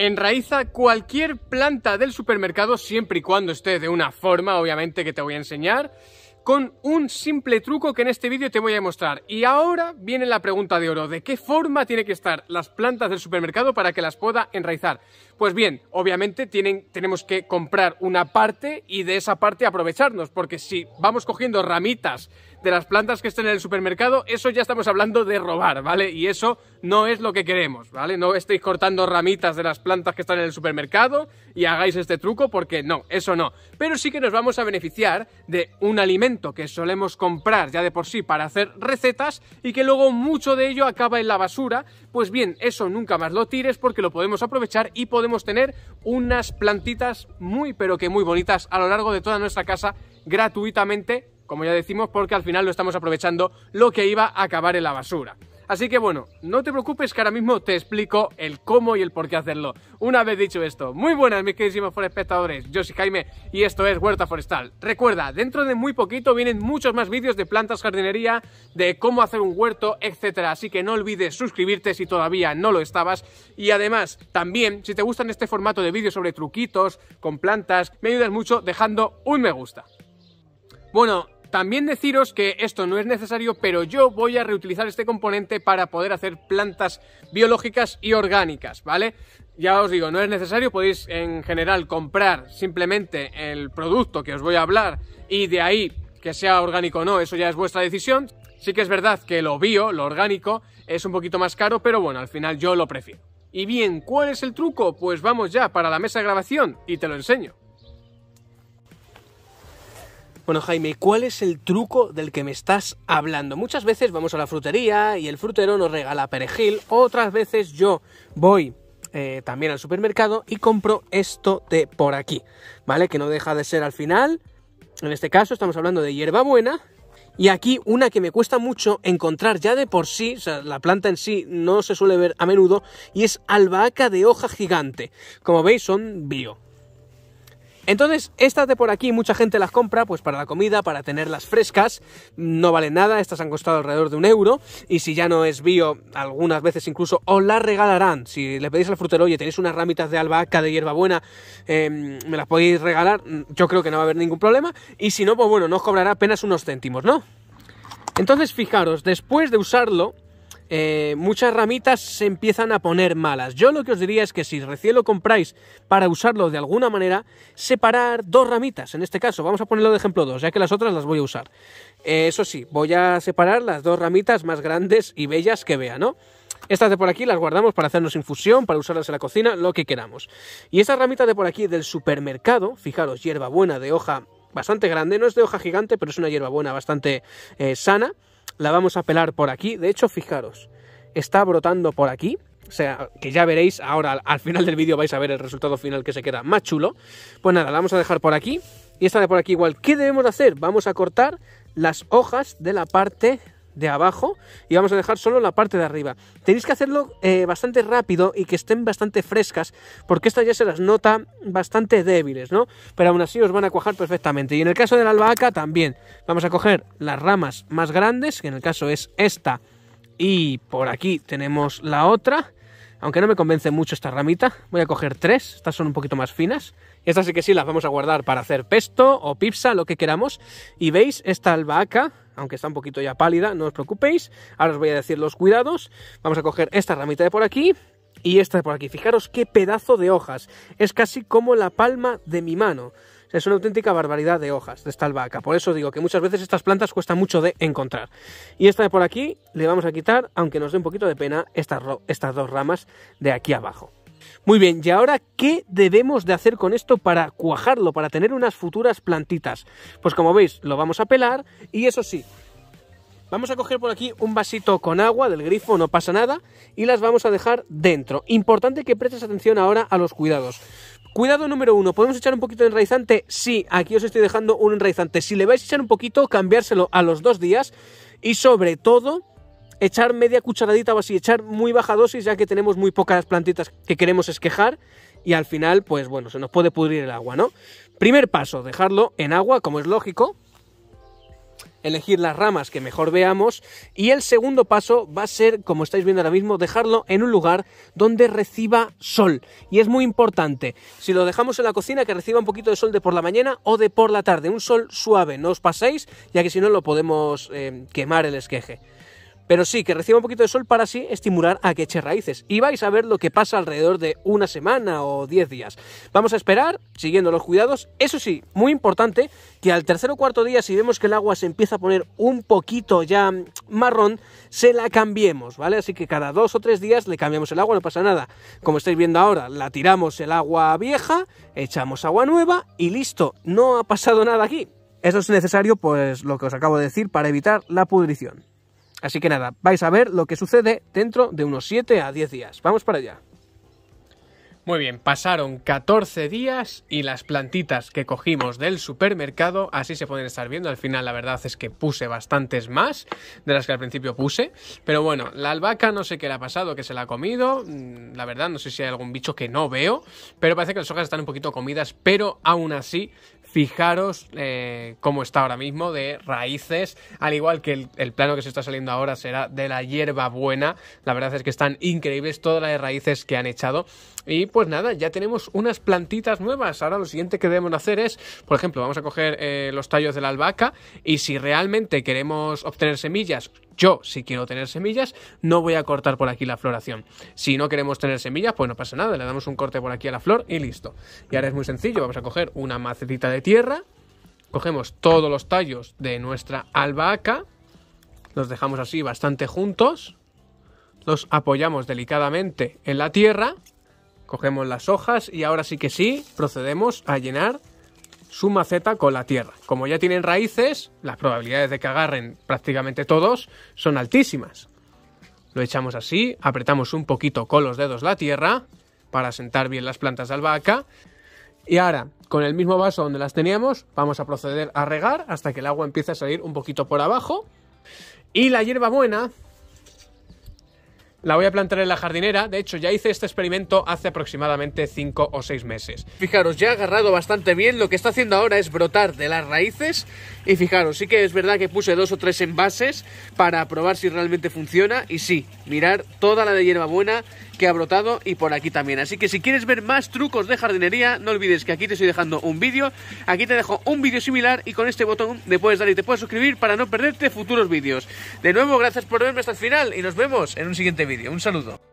Enraiza cualquier planta del supermercado, siempre y cuando esté de una forma, obviamente, que te voy a enseñar, con un simple truco que en este vídeo te voy a mostrar. Y ahora viene la pregunta de oro, ¿de qué forma tienen que estar las plantas del supermercado para que las pueda enraizar? Pues bien, obviamente tienen, tenemos que comprar una parte y de esa parte aprovecharnos, porque si vamos cogiendo ramitas de las plantas que estén en el supermercado, eso ya estamos hablando de robar, ¿vale? Y eso no es lo que queremos, ¿vale? No estéis cortando ramitas de las plantas que están en el supermercado y hagáis este truco porque no, eso no. Pero sí que nos vamos a beneficiar de un alimento que solemos comprar ya de por sí para hacer recetas y que luego mucho de ello acaba en la basura. Pues bien, eso nunca más lo tires porque lo podemos aprovechar y podemos tener unas plantitas muy pero que muy bonitas a lo largo de toda nuestra casa gratuitamente como ya decimos, porque al final lo estamos aprovechando lo que iba a acabar en la basura. Así que bueno, no te preocupes que ahora mismo te explico el cómo y el por qué hacerlo. Una vez dicho esto, muy buenas mis queridísimos espectadores. yo soy Jaime y esto es Huerta Forestal. Recuerda, dentro de muy poquito vienen muchos más vídeos de plantas jardinería, de cómo hacer un huerto, etcétera, Así que no olvides suscribirte si todavía no lo estabas. Y además, también, si te gustan este formato de vídeos sobre truquitos con plantas, me ayudas mucho dejando un me gusta. Bueno, también deciros que esto no es necesario, pero yo voy a reutilizar este componente para poder hacer plantas biológicas y orgánicas, ¿vale? Ya os digo, no es necesario, podéis en general comprar simplemente el producto que os voy a hablar y de ahí que sea orgánico o no, eso ya es vuestra decisión. Sí que es verdad que lo bio, lo orgánico, es un poquito más caro, pero bueno, al final yo lo prefiero. Y bien, ¿cuál es el truco? Pues vamos ya para la mesa de grabación y te lo enseño. Bueno, Jaime, ¿cuál es el truco del que me estás hablando? Muchas veces vamos a la frutería y el frutero nos regala perejil, otras veces yo voy eh, también al supermercado y compro esto de por aquí, ¿vale? Que no deja de ser al final, en este caso estamos hablando de hierbabuena, y aquí una que me cuesta mucho encontrar ya de por sí, o sea, la planta en sí no se suele ver a menudo, y es albahaca de hoja gigante. Como veis, son bio. Entonces, estas de por aquí, mucha gente las compra pues para la comida, para tenerlas frescas, no valen nada, estas han costado alrededor de un euro, y si ya no es bio, algunas veces incluso os las regalarán. Si le pedís al frutero, y tenéis unas ramitas de albahaca, de hierbabuena, em, me las podéis regalar, yo creo que no va a haber ningún problema, y si no, pues bueno, no os cobrará apenas unos céntimos, ¿no? Entonces, fijaros, después de usarlo, eh, muchas ramitas se empiezan a poner malas. Yo lo que os diría es que si recién lo compráis para usarlo de alguna manera, separar dos ramitas. En este caso, vamos a ponerlo de ejemplo dos, ya que las otras las voy a usar. Eh, eso sí, voy a separar las dos ramitas más grandes y bellas que vea, ¿no? Estas de por aquí las guardamos para hacernos infusión, para usarlas en la cocina, lo que queramos. Y estas ramitas de por aquí del supermercado, fijaros, buena de hoja bastante grande, no es de hoja gigante, pero es una hierba buena bastante eh, sana la vamos a pelar por aquí. De hecho, fijaros, está brotando por aquí. O sea, que ya veréis, ahora al final del vídeo vais a ver el resultado final que se queda más chulo. Pues nada, la vamos a dejar por aquí. Y esta de por aquí igual. ¿Qué debemos hacer? Vamos a cortar las hojas de la parte de abajo y vamos a dejar solo la parte de arriba. Tenéis que hacerlo eh, bastante rápido y que estén bastante frescas, porque estas ya se las nota bastante débiles, ¿no? Pero aún así os van a cuajar perfectamente. Y en el caso de la albahaca también. Vamos a coger las ramas más grandes, que en el caso es esta, y por aquí tenemos la otra. Aunque no me convence mucho esta ramita, voy a coger tres, estas son un poquito más finas estas sí que sí las vamos a guardar para hacer pesto o pizza, lo que queramos. Y veis, esta albahaca, aunque está un poquito ya pálida, no os preocupéis. Ahora os voy a decir los cuidados. Vamos a coger esta ramita de por aquí y esta de por aquí. Fijaros qué pedazo de hojas. Es casi como la palma de mi mano. Es una auténtica barbaridad de hojas de esta albahaca. Por eso digo que muchas veces estas plantas cuesta mucho de encontrar. Y esta de por aquí le vamos a quitar, aunque nos dé un poquito de pena, estas dos ramas de aquí abajo. Muy bien, y ahora, ¿qué debemos de hacer con esto para cuajarlo, para tener unas futuras plantitas? Pues como veis, lo vamos a pelar y eso sí, Vamos a coger por aquí un vasito con agua del grifo, no pasa nada, y las vamos a dejar dentro. Importante que prestes atención ahora a los cuidados. Cuidado número uno, ¿podemos echar un poquito de enraizante? Sí, aquí os estoy dejando un enraizante. Si le vais a echar un poquito, cambiárselo a los dos días y sobre todo echar media cucharadita o así, echar muy baja dosis, ya que tenemos muy pocas plantitas que queremos esquejar y al final, pues bueno, se nos puede pudrir el agua, ¿no? Primer paso, dejarlo en agua, como es lógico. Elegir las ramas que mejor veamos. Y el segundo paso va a ser, como estáis viendo ahora mismo, dejarlo en un lugar donde reciba sol. Y es muy importante, si lo dejamos en la cocina, que reciba un poquito de sol de por la mañana o de por la tarde. Un sol suave, no os paséis, ya que si no lo podemos eh, quemar el esqueje pero sí, que reciba un poquito de sol para así estimular a que eche raíces. Y vais a ver lo que pasa alrededor de una semana o diez días. Vamos a esperar, siguiendo los cuidados. Eso sí, muy importante, que al tercer o cuarto día, si vemos que el agua se empieza a poner un poquito ya marrón, se la cambiemos, ¿vale? Así que cada dos o tres días le cambiamos el agua, no pasa nada. Como estáis viendo ahora, la tiramos el agua vieja, echamos agua nueva y listo, no ha pasado nada aquí. Eso es necesario, pues lo que os acabo de decir, para evitar la pudrición. Así que nada, vais a ver lo que sucede dentro de unos 7 a 10 días. Vamos para allá. Muy bien, pasaron 14 días y las plantitas que cogimos del supermercado, así se pueden estar viendo, al final la verdad es que puse bastantes más de las que al principio puse, pero bueno, la albahaca no sé qué le ha pasado, que se la ha comido, mm, la verdad no sé si hay algún bicho que no veo, pero parece que las hojas están un poquito comidas, pero aún así fijaros eh, cómo está ahora mismo de raíces, al igual que el, plano que se está saliendo ahora será de la hierba buena, la verdad es que están increíbles todas las raíces que han echado y pues nada, ya tenemos unas plantitas nuevas, ahora lo siguiente que debemos hacer es, por ejemplo, vamos a coger eh, los tallos de la albahaca y si realmente queremos obtener semillas yo, si quiero tener semillas, no voy a cortar por aquí la floración. Si no queremos tener semillas, pues no pasa nada, le damos un corte por aquí a la flor y listo. Y ahora es muy sencillo, vamos a coger una macetita de tierra, cogemos todos los tallos de nuestra albahaca, los dejamos así bastante juntos, los apoyamos delicadamente en la tierra, cogemos las hojas y ahora sí que sí, procedemos a llenar su maceta con la tierra. Como ya tienen raíces, las probabilidades de que agarren prácticamente todos son altísimas. Lo echamos así, apretamos un poquito con los dedos la tierra para sentar bien las plantas de albahaca. Y ahora, con el mismo vaso donde las teníamos, vamos a proceder a regar hasta que el agua empiece a salir un poquito por abajo. Y la hierba buena la voy a plantar en la jardinera. De hecho, ya hice este experimento hace aproximadamente 5 o 6 meses. Fijaros, ya ha agarrado bastante bien. Lo que está haciendo ahora es brotar de las raíces. Y fijaros, sí que es verdad que puse dos o tres envases para probar si realmente funciona. Y sí, mirar toda la de hierbabuena que ha brotado y por aquí también. Así que si quieres ver más trucos de jardinería, no olvides que aquí te estoy dejando un vídeo, aquí te dejo un vídeo similar y con este botón le puedes dar y te puedes suscribir para no perderte futuros vídeos. De nuevo, gracias por verme hasta el final y nos vemos en un siguiente vídeo. Un saludo.